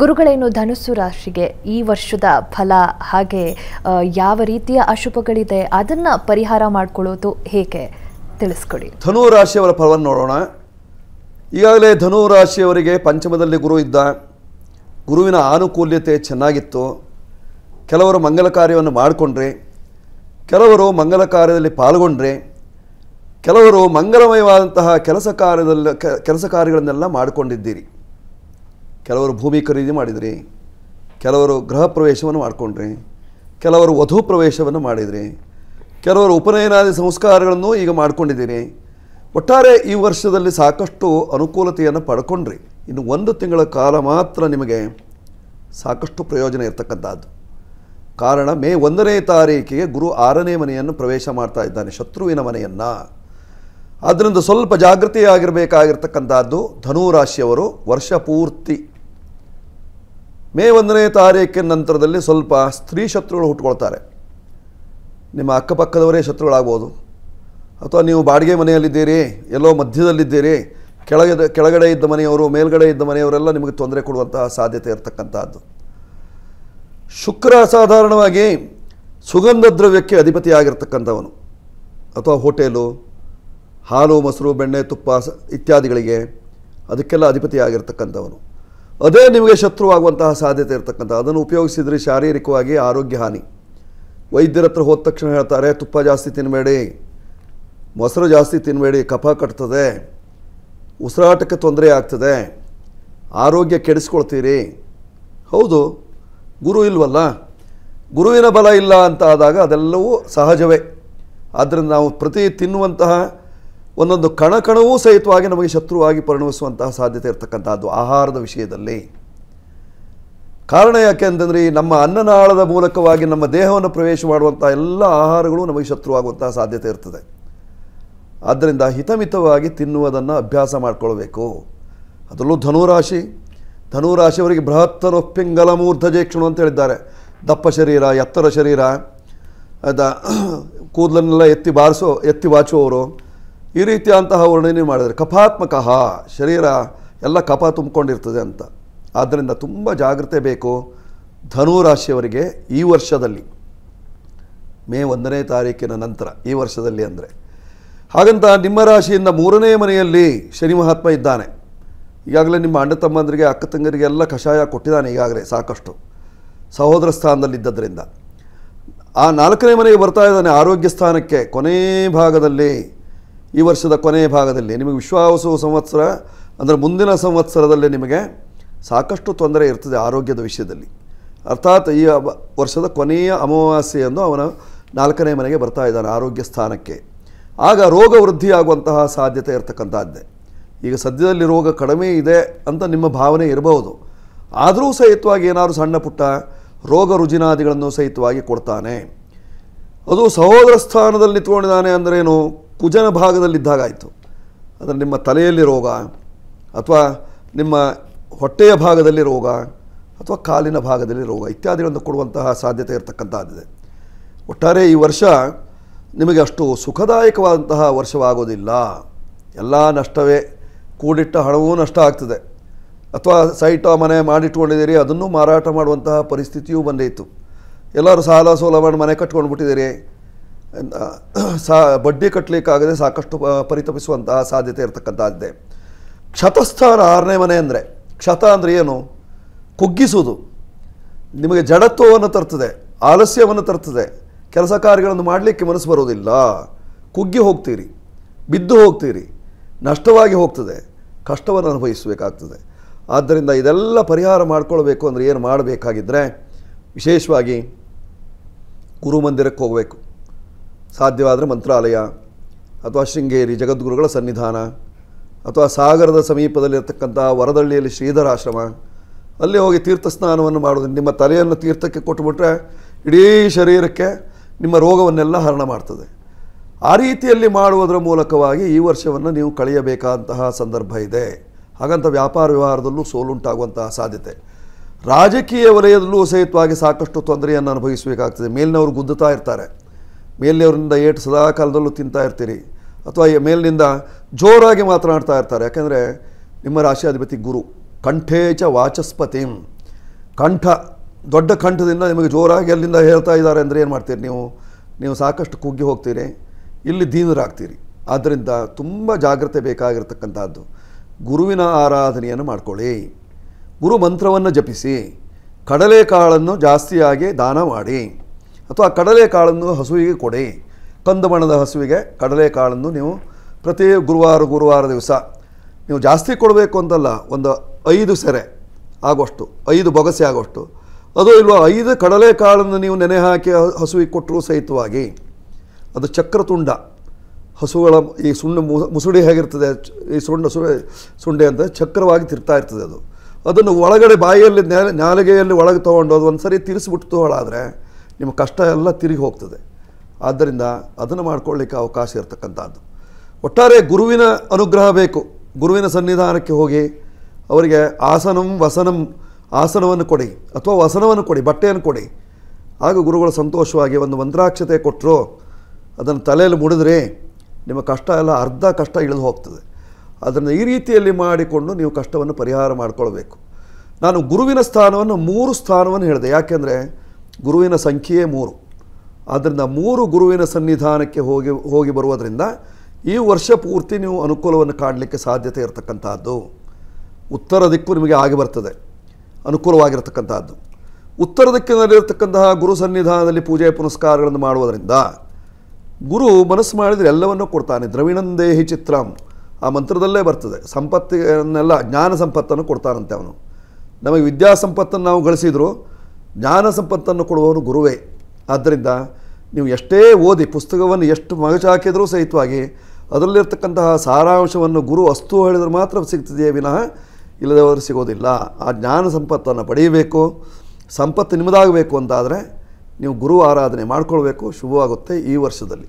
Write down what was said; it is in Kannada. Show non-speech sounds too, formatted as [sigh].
ಗುರುಗಳೇನು ಧನುಸು ರಾಶಿಗೆ ಈ ವರ್ಷದ ಫಲ ಹಾಗೆ ಯಾವ ರೀತಿಯ ಅಶುಭಗಳಿದೆ ಅದನ್ನು ಪರಿಹಾರ ಮಾಡಿಕೊಳ್ಳೋದು ಹೇಗೆ ತಿಳಿಸ್ಕೊಡಿ ಧನು ರಾಶಿಯವರ ಫಲವನ್ನು ನೋಡೋಣ ಈಗಾಗಲೇ ಧನು ರಾಶಿಯವರಿಗೆ ಪಂಚಮದಲ್ಲಿ ಗುರು ಇದ್ದ ಗುರುವಿನ ಆನುಕೂಲ್ಯತೆ ಚೆನ್ನಾಗಿತ್ತು ಕೆಲವರು ಮಂಗಲ ಕಾರ್ಯವನ್ನು ಮಾಡಿಕೊಂಡ್ರಿ ಕೆಲವರು ಮಂಗಲ ಕಾರ್ಯದಲ್ಲಿ ಪಾಲ್ಗೊಂಡ್ರಿ ಕೆಲವರು ಮಂಗಲಮಯವಾದಂತಹ ಕೆಲಸ ಕಾರ್ಯದಲ್ಲಿ ಕೆಲಸ ಕಾರ್ಯಗಳನ್ನೆಲ್ಲ ಮಾಡಿಕೊಂಡಿದ್ದೀರಿ ಕೆಲವರು ಭೂಮಿ ಖರೀದಿ ಮಾಡಿದ್ರಿ ಕೆಲವರು ಗೃಹ ಪ್ರವೇಶವನ್ನು ಮಾಡಿಕೊಂಡ್ರಿ ಕೆಲವರು ವಧು ಪ್ರವೇಶವನ್ನು ಮಾಡಿದ್ರಿ ಕೆಲವರು ಉಪನಯನಾದಿ ಸಂಸ್ಕಾರಗಳನ್ನು ಈಗ ಮಾಡಿಕೊಂಡಿದ್ದೀರಿ ಒಟ್ಟಾರೆ ಈ ವರ್ಷದಲ್ಲಿ ಸಾಕಷ್ಟು ಅನುಕೂಲತೆಯನ್ನು ಪಡ್ಕೊಂಡ್ರಿ ಇನ್ನು ಒಂದು ತಿಂಗಳ ಕಾಲ ಮಾತ್ರ ನಿಮಗೆ ಸಾಕಷ್ಟು ಪ್ರಯೋಜನ ಇರತಕ್ಕಂಥದ್ದು ಕಾರಣ ಮೇ ಒಂದನೇ ತಾರೀಕಿಗೆ ಗುರು ಆರನೇ ಮನೆಯನ್ನು ಪ್ರವೇಶ ಮಾಡ್ತಾ ಇದ್ದಾನೆ ಶತ್ರುವಿನ ಮನೆಯನ್ನು ಆದ್ದರಿಂದ ಸ್ವಲ್ಪ ಜಾಗೃತಿಯಾಗಿರಬೇಕಾಗಿರ್ತಕ್ಕಂಥದ್ದು ಧನುರಾಶಿಯವರು ವರ್ಷ ಪೂರ್ತಿ ಮೇ ಒಂದನೇ ತಾರೀಕಿನ ನಂತರದಲ್ಲಿ ಸ್ವಲ್ಪ ಸ್ತ್ರೀ ಶತ್ರುಗಳು ಹುಟ್ಕೊಳ್ತಾರೆ ನಿಮ್ಮ ಅಕ್ಕಪಕ್ಕದವರೇ ಶತ್ರುಗಳಾಗ್ಬೋದು ಅಥವಾ ನೀವು ಬಾಡಿಗೆ ಮನೆಯಲ್ಲಿದ್ದೀರಿ ಎಲ್ಲೋ ಮಧ್ಯದಲ್ಲಿದ್ದೀರಿ ಕೆಳಗೆ ಕೆಳಗಡೆ ಇದ್ದ ಮನೆಯವರು ಮೇಲ್ಗಡೆ ಇದ್ದ ಮನೆಯವರೆಲ್ಲ ನಿಮಗೆ ತೊಂದರೆ ಕೊಡುವಂತಹ ಸಾಧ್ಯತೆ ಇರತಕ್ಕಂಥದ್ದು ಶುಕ್ರ ಸಾಧಾರಣವಾಗಿ ಸುಗಂಧ ದ್ರವ್ಯಕ್ಕೆ ಅಧಿಪತಿಯಾಗಿರ್ತಕ್ಕಂಥವನು ಅಥವಾ ಹೋಟೆಲು ಹಾಲು ಮೊಸರು ಬೆಣ್ಣೆ ತುಪ್ಪ ಇತ್ಯಾದಿಗಳಿಗೆ ಅದಕ್ಕೆಲ್ಲ ಅಧಿಪತಿಯಾಗಿರ್ತಕ್ಕಂಥವನು ಅದೇ ನಿಮಗೆ ಶತ್ರುವಾಗುವಂತಹ ಸಾಧ್ಯತೆ ಇರತಕ್ಕಂಥ ಅದನ್ನು ಉಪಯೋಗಿಸಿದರೆ ಶಾರೀರಿಕವಾಗಿ ಆರೋಗ್ಯ ಹಾನಿ ವೈದ್ಯರ ಹತ್ರ ಹೋದ ತಕ್ಷಣ ಹೇಳ್ತಾರೆ ತುಪ್ಪ ಜಾಸ್ತಿ ತಿನ್ನಬೇಡಿ ಮೊಸರು ಜಾಸ್ತಿ ತಿನ್ನಬೇಡಿ ಕಫ ಕಟ್ತದೆ ಉಸಿರಾಟಕ್ಕೆ ತೊಂದರೆ ಆಗ್ತದೆ ಆರೋಗ್ಯ ಕೆಡಿಸ್ಕೊಳ್ತೀರಿ ಹೌದು ಗುರು ಇಲ್ವಲ್ಲ ಗುರುವಿನ ಬಲ ಇಲ್ಲ ಅಂತ ಆದಾಗ ಅದೆಲ್ಲವೂ ಸಹಜವೇ ಆದ್ದರಿಂದ ನಾವು ಪ್ರತಿ ತಿನ್ನುವಂತಹ ಒಂದೊಂದು ಕಣ ಕಣವೂ ಸಹಿತವಾಗಿ ನಮಗೆ ಶತ್ರುವಾಗಿ ಪರಿಣಮಿಸುವಂತಹ ಸಾಧ್ಯತೆ ಇರತಕ್ಕಂಥದ್ದು ಆಹಾರದ ವಿಷಯದಲ್ಲಿ ಕಾರಣ ಯಾಕೆ ಅಂತಂದರೆ ನಮ್ಮ ಅನ್ನನಾಳದ ಮೂಲಕವಾಗಿ ನಮ್ಮ ದೇಹವನ್ನು ಪ್ರವೇಶ ಮಾಡುವಂಥ ಎಲ್ಲ ಆಹಾರಗಳು ನಮಗೆ ಶತ್ರುವಾಗುವಂತಹ ಸಾಧ್ಯತೆ ಇರ್ತದೆ ಆದ್ದರಿಂದ ಹಿತಮಿತವಾಗಿ ತಿನ್ನುವುದನ್ನು ಅಭ್ಯಾಸ ಮಾಡಿಕೊಳ್ಬೇಕು ಅದರಲ್ಲೂ ಧನುರಾಶಿ ಧನುರಾಶಿಯವರಿಗೆ ರೊಪ್ಪಿಂಗಲ ಮೂರ್ಧ ಜೇಕ್ಷಣು ಅಂತ ಹೇಳಿದ್ದಾರೆ ದಪ್ಪ ಶರೀರ ಎತ್ತರ ಶರೀರ ಅದು ಕೂದಲನ್ನೆಲ್ಲ ಎತ್ತಿ ಬಾರಿಸೋ ಎತ್ತಿ ಬಾಚುವವರು ಈ ರೀತಿಯಾದಂತಹ ವರ್ಣನೆ ಮಾಡಿದರೆ ಕಫಾತ್ಮಕ ಶರೀರ ಎಲ್ಲ ಕಫ ತುಂಬಿಕೊಂಡಿರ್ತದೆ ಅಂತ ಆದ್ದರಿಂದ ತುಂಬ ಜಾಗ್ರತೆ ಬೇಕು ಧನುರಾಶಿಯವರಿಗೆ ಈ ವರ್ಷದಲ್ಲಿ ಮೇ ಒಂದನೇ ತಾರೀಕಿನ ನಂತರ ಈ ವರ್ಷದಲ್ಲಿ ಅಂದರೆ ಹಾಗಂತ ನಿಮ್ಮ ರಾಶಿಯಿಂದ ಮೂರನೇ ಮನೆಯಲ್ಲಿ ಶನಿ ಮಹಾತ್ಮ ಇದ್ದಾನೆ ಈಗಾಗಲೇ ನಿಮ್ಮ ಅಣ್ಣ ತಮ್ಮಂದರಿಗೆ ಅಕ್ಕ ತಂಗರಿಗೆ ಎಲ್ಲ ಕಷಾಯ ಕೊಟ್ಟಿದ್ದಾನೆ ಈಗಾಗಲೇ ಸಾಕಷ್ಟು ಸಹೋದರ ಸ್ಥಾನದಲ್ಲಿದ್ದರಿಂದ ಆ ನಾಲ್ಕನೇ ಮನೆಗೆ ಬರ್ತಾ ಇದ್ದಾನೆ ಆರೋಗ್ಯ ಸ್ಥಾನಕ್ಕೆ ಕೊನೆ ಭಾಗದಲ್ಲಿ ಈ ವರ್ಷದ ಕೊನೆಯ ಭಾಗದಲ್ಲಿ ನಿಮಗೆ ವಿಶ್ವಾಸವು ಸಂವತ್ಸರ ಅಂದರೆ ಮುಂದಿನ ಸಂವತ್ಸರದಲ್ಲಿ ನಿಮಗೆ ಸಾಕಷ್ಟು ತೊಂದರೆ ಇರ್ತದೆ ಆರೋಗ್ಯದ ವಿಷಯದಲ್ಲಿ ಅರ್ಥಾತ್ ಈ ವರ್ಷದ ಕೊನೆಯ ಅಮಾವಾಸ್ಯೆಯನ್ನು ಅವನ ನಾಲ್ಕನೇ ಮನೆಗೆ ಬರ್ತಾ ಇದ್ದಾನೆ ಆರೋಗ್ಯ ಸ್ಥಾನಕ್ಕೆ ಆಗ ರೋಗ ವೃದ್ಧಿಯಾಗುವಂತಹ ಸಾಧ್ಯತೆ ಇರತಕ್ಕಂಥದ್ದೇ ಈಗ ಸದ್ಯದಲ್ಲಿ ರೋಗ ಕಡಿಮೆ ಇದೆ ಅಂತ ನಿಮ್ಮ ಭಾವನೆ ಇರಬಹುದು ಆದರೂ ಸಹಿತವಾಗಿ ಏನಾದರೂ ಸಣ್ಣ ಪುಟ್ಟ ರೋಗ ರುಜಿನಾದಿಗಳನ್ನು ಸಹಿತವಾಗಿ ಕೊಡ್ತಾನೆ ಅದು ಸಹೋದರ ಸ್ಥಾನದಲ್ಲಿ ನಿಂತ್ಕೊಂಡಿದ್ದಾನೆ ಅಂದ್ರೇನು ಕುಜನ ಭಾಗದಲ್ಲಿದ್ದಾಗಾಯಿತು ಅಂದರೆ ನಿಮ್ಮ ತಲೆಯಲ್ಲಿ ರೋಗ ಅಥವಾ ನಿಮ್ಮ ಹೊಟ್ಟೆಯ ಭಾಗದಲ್ಲಿ ರೋಗ ಅಥವಾ ಕಾಲಿನ ಭಾಗದಲ್ಲಿ ರೋಗ ಇತ್ಯಾದಿಗಳನ್ನು ಕೊಡುವಂತಹ ಸಾಧ್ಯತೆ ಇರತಕ್ಕಂಥದ್ದಿದೆ ಒಟ್ಟಾರೆ ಈ ವರ್ಷ ನಿಮಗೆ ಅಷ್ಟು ಸುಖದಾಯಕವಾದಂತಹ ವರ್ಷವಾಗೋದಿಲ್ಲ ಎಲ್ಲ ನಷ್ಟವೇ ಕೂಡಿಟ್ಟ ಹಣವೂ ನಷ್ಟ ಆಗ್ತದೆ ಅಥವಾ ಸೈಟ ಮನೆ ಮಾಡಿಟ್ಕೊಂಡಿದ್ದೀರಿ ಅದನ್ನು ಮಾರಾಟ ಮಾಡುವಂತಹ ಪರಿಸ್ಥಿತಿಯೂ ಬಂದಿತ್ತು ಎಲ್ಲರೂ ಸಾಲ ಸೋಲ ಮಾಡಿ ಮನೆ ಕಟ್ಕೊಂಡು ಬಿಟ್ಟಿದ್ದೀರಿ [clears throat] ಸಾ ಬಡ್ಡಿ ಕಟ್ಟಲಿಕ್ಕಾಗದೆ ಸಾಕಷ್ಟು ಪರಿತಪಿಸುವಂತಹ ಸಾಧ್ಯತೆ ಇರತಕ್ಕಂಥದ್ದೇ ಕ್ಷತಸ್ಥಾನ ಆರನೇ ಮನೆ ಅಂದರೆ ಕ್ಷತ ಅಂದರೆ ಏನು ಕುಗ್ಗಿಸುವುದು ನಿಮಗೆ ಜಡತ್ವವನ್ನು ತರ್ತದೆ ಆಲಸ್ಯವನ್ನು ತರ್ತದೆ ಕೆಲಸ ಕಾರ್ಯಗಳನ್ನು ಮಾಡಲಿಕ್ಕೆ ಮನಸ್ಸು ಬರೋದಿಲ್ಲ ಕುಗ್ಗಿ ಹೋಗ್ತೀರಿ ಬಿದ್ದು ಹೋಗ್ತೀರಿ ನಷ್ಟವಾಗಿ ಹೋಗ್ತದೆ ಕಷ್ಟವನ್ನು ಅನುಭವಿಸಬೇಕಾಗ್ತದೆ ಆದ್ದರಿಂದ ಇದೆಲ್ಲ ಪರಿಹಾರ ಮಾಡ್ಕೊಳ್ಬೇಕು ಅಂದರೆ ಏನು ಮಾಡಬೇಕಾಗಿದ್ದರೆ ವಿಶೇಷವಾಗಿ ಗುರುಮಂದಿರಕ್ಕೆ ಹೋಗಬೇಕು ಸಾಧ್ಯವಾದರೆ ಮಂತ್ರಾಲಯ ಅಥವಾ ಶೃಂಗೇರಿ ಜಗದ್ಗುರುಗಳ ಸನ್ನಿಧಾನ ಅಥವಾ ಸಾಗರದ ಸಮೀಪದಲ್ಲಿರ್ತಕ್ಕಂಥ ವರದಳ್ಳಿಯಲ್ಲಿ ಶ್ರೀಧರಾಶ್ರಮ ಅಲ್ಲಿ ಹೋಗಿ ತೀರ್ಥ ಸ್ನಾನವನ್ನು ಮಾಡೋದು ನಿಮ್ಮ ತಲೆಯನ್ನು ತೀರ್ಥಕ್ಕೆ ಕೊಟ್ಟುಬಿಟ್ರೆ ಇಡೀ ಶರೀರಕ್ಕೆ ನಿಮ್ಮ ರೋಗವನ್ನೆಲ್ಲ ಹರಣ ಮಾಡ್ತದೆ ಆ ರೀತಿಯಲ್ಲಿ ಮಾಡುವುದರ ಮೂಲಕವಾಗಿ ಈ ವರ್ಷವನ್ನು ನೀವು ಕಳೆಯಬೇಕಾದಂತಹ ಸಂದರ್ಭ ಇದೆ ಹಾಗಂತ ವ್ಯಾಪಾರ ವ್ಯವಹಾರದಲ್ಲೂ ಸೋಲುಂಟಾಗುವಂತಹ ಸಾಧ್ಯತೆ ರಾಜಕೀಯ ವಲಯದಲ್ಲೂ ಸಹಿತವಾಗಿ ಸಾಕಷ್ಟು ತೊಂದರೆಯನ್ನು ಅನುಭವಿಸಬೇಕಾಗ್ತದೆ ಮೇಲಿನವರು ಗುದ್ದುತ್ತಾ ಇರ್ತಾರೆ ಮೇಲಿನವರಿಂದ ಏಟು ಸದಾ ಕಾಲದಲ್ಲೂ ತಿಂತಾ ಇರ್ತೀರಿ ಅಥವಾ ಮೇಲಿನಿಂದ ಜೋರಾಗಿ ಮಾತನಾಡ್ತಾ ಇರ್ತಾರೆ ಯಾಕೆಂದರೆ ನಿಮ್ಮ ರಾಶಿಯಾಧಿಪತಿ ಗುರು ಕಂಠೇಚ ವಾಚಸ್ಪತಿ ಕಂಠ ದೊಡ್ಡ ಕಂಠದಿಂದ ನಿಮಗೆ ಜೋರಾಗಿ ಅಲ್ಲಿಂದ ಹೇಳ್ತಾ ಇದ್ದಾರೆ ಅಂದರೆ ಏನು ಮಾಡ್ತೀರಿ ನೀವು ನೀವು ಸಾಕಷ್ಟು ಕುಗ್ಗಿ ಹೋಗ್ತೀರಿ ಇಲ್ಲಿ ದೀನರಾಗ್ತೀರಿ ಆದ್ದರಿಂದ ತುಂಬ ಜಾಗ್ರತೆ ಬೇಕಾಗಿರ್ತಕ್ಕಂಥದ್ದು ಗುರುವಿನ ಆರಾಧನೆಯನ್ನು ಮಾಡ್ಕೊಳ್ಳಿ ಗುರು ಮಂತ್ರವನ್ನು ಜಪಿಸಿ ಕಡಲೆಕಾಳನ್ನು ಜಾಸ್ತಿಯಾಗಿ ದಾನ ಮಾಡಿ ಅಥವಾ ಕಡಲೆಕಾಳನ್ನು ಹಸುವಿಗೆ ಕೊಡಿ ಕಂದು ಬಣ್ಣದ ಹಸುವಿಗೆ ಕಡಲೆಕಾಳನ್ನು ನೀವು ಪ್ರತಿ ಗುರುವಾರ ಗುರುವಾರ ದಿವಸ ನೀವು ಜಾಸ್ತಿ ಕೊಡಬೇಕು ಅಂತಲ್ಲ ಒಂದು ಐದು ಸೆರೆ ಆಗೋಷ್ಟು ಐದು ಬೊಗಸೆ ಆಗೋಷ್ಟು ಅದು ಇಲ್ವ ಐದು ಕಡಲೆಕಾಳನ್ನು ನೀವು ನೆನೆ ಹಾಕಿ ಹಸುವಿಗೆ ಕೊಟ್ಟರೂ ಸಹಿತವಾಗಿ ಅದು ಚಕ್ರ ತುಂಡ ಹಸುಗಳ ಈ ಸುಣ್ಣ ಮುಸುಡಿ ಹೇಗಿರ್ತದೆ ಈ ಸುಂಡು ಸುಡೆ ಸುಂಡೆ ಅಂತ ಚಕ್ರವಾಗಿ ತಿರ್ತಾ ಇರ್ತದೆ ಅದು ಅದನ್ನು ಒಳಗಡೆ ಬಾಯಿಯಲ್ಲಿ ನ್ಯಾಲಿಗೆಯಲ್ಲಿ ಒಳಗೆ ತೊಗೊಂಡು ಅದು ಒಂದು ಸರಿ ತಿರ್ಸಿಬಿಟ್ಟು ತೊಗೊಳಾದರೆ ನಿಮ್ಮ ಕಷ್ಟ ಎಲ್ಲ ತಿರುಗಿ ಹೋಗ್ತದೆ ಆದ್ದರಿಂದ ಅದನ್ನು ಮಾಡ್ಕೊಳ್ಳಿಕ್ಕೆ ಅವಕಾಶ ಇರತಕ್ಕಂಥದ್ದು ಒಟ್ಟಾರೆ ಗುರುವಿನ ಅನುಗ್ರಹ ಬೇಕು ಗುರುವಿನ ಸನ್ನಿಧಾನಕ್ಕೆ ಹೋಗಿ ಅವರಿಗೆ ಆಸನಂ ವಸನಂ ಆಸನವನ್ನು ಕೊಡಿ ಅಥವಾ ವಸನವನ್ನು ಕೊಡಿ ಬಟ್ಟೆಯನ್ನು ಕೊಡಿ ಆಗ ಗುರುಗಳು ಸಂತೋಷವಾಗಿ ಒಂದು ಮಂತ್ರಾಕ್ಷತೆ ಕೊಟ್ಟರು ಅದನ್ನು ತಲೆಯಲ್ಲಿ ಮುಡಿದ್ರೆ ನಿಮ್ಮ ಕಷ್ಟ ಎಲ್ಲ ಅರ್ಧ ಕಷ್ಟ ಇಳಿದು ಹೋಗ್ತದೆ ಅದನ್ನು ಈ ರೀತಿಯಲ್ಲಿ ಮಾಡಿಕೊಂಡು ನೀವು ಕಷ್ಟವನ್ನು ಪರಿಹಾರ ಮಾಡಿಕೊಳ್ಬೇಕು ನಾನು ಗುರುವಿನ ಸ್ಥಾನವನ್ನು ಮೂರು ಸ್ಥಾನವನ್ನು ಹೇಳಿದೆ ಯಾಕೆಂದರೆ ಗುರುವಿನ ಸಂಖ್ಯೆಯೇ ಮೂರು ಆದ್ದರಿಂದ ಮೂರು ಗುರುವಿನ ಸನ್ನಿಧಾನಕ್ಕೆ ಹೋಗಿ ಹೋಗಿ ಬರುವುದರಿಂದ ಈ ವರ್ಷ ಪೂರ್ತಿ ನೀವು ಅನುಕೂಲವನ್ನು ಕಾಣಲಿಕ್ಕೆ ಸಾಧ್ಯತೆ ಇರತಕ್ಕಂಥದ್ದು ಉತ್ತರ ದಿಕ್ಕು ನಿಮಗೆ ಆಗಿ ಬರ್ತದೆ ಅನುಕೂಲವಾಗಿರತಕ್ಕಂಥದ್ದು ಉತ್ತರ ದಿಕ್ಕಿನಲ್ಲಿರತಕ್ಕಂತಹ ಗುರು ಸನ್ನಿಧಾನದಲ್ಲಿ ಪೂಜೆ ಪುನಸ್ಕಾರಗಳನ್ನು ಮಾಡುವುದರಿಂದ ಗುರು ಮನಸ್ಸು ಮಾಡಿದರೆ ಎಲ್ಲವನ್ನೂ ಕೊಡ್ತಾನೆ ದ್ರವಿಣಂದೇಹಿ ಚಿತ್ರಂ ಆ ಮಂತ್ರದಲ್ಲೇ ಬರ್ತದೆ ಸಂಪತ್ತಿನೆಲ್ಲ ಜ್ಞಾನ ಸಂಪತ್ತನ್ನು ಕೊಡ್ತಾನಂತೆ ಅವನು ನಮಗೆ ವಿದ್ಯಾ ಸಂಪತ್ತನ್ನು ನಾವು ಗಳಿಸಿದ್ರು ಜ್ಞಾನ ಸಂಪತ್ತನ್ನು ಕೊಡುವವನು ಗುರುವೇ ಆದ್ದರಿಂದ ನೀವು ಎಷ್ಟೇ ಓದಿ ಪುಸ್ತಕವನ್ನು ಎಷ್ಟು ಮಗಚಾಕಿದರೂ ಸಹಿತವಾಗಿ ಅದರಲ್ಲಿರ್ತಕ್ಕಂತಹ ಸಾರಾಂಶವನ್ನು ಗುರು ಅಸ್ತು ಹೇಳಿದ್ರೆ ಮಾತ್ರ ಸಿಗ್ತದೆಯೇ ವಿನಃ ಇಲ್ಲದವರು ಸಿಗೋದಿಲ್ಲ ಆ ಜ್ಞಾನ ಸಂಪತ್ತನ್ನು ಪಡೆಯಬೇಕು ಸಂಪತ್ತು ನಿಮ್ಮದಾಗಬೇಕು ಅಂತಾದರೆ ನೀವು ಗುರು ಆರಾಧನೆ ಮಾಡಿಕೊಳ್ಬೇಕು ಶುಭವಾಗುತ್ತೆ ಈ ವರ್ಷದಲ್ಲಿ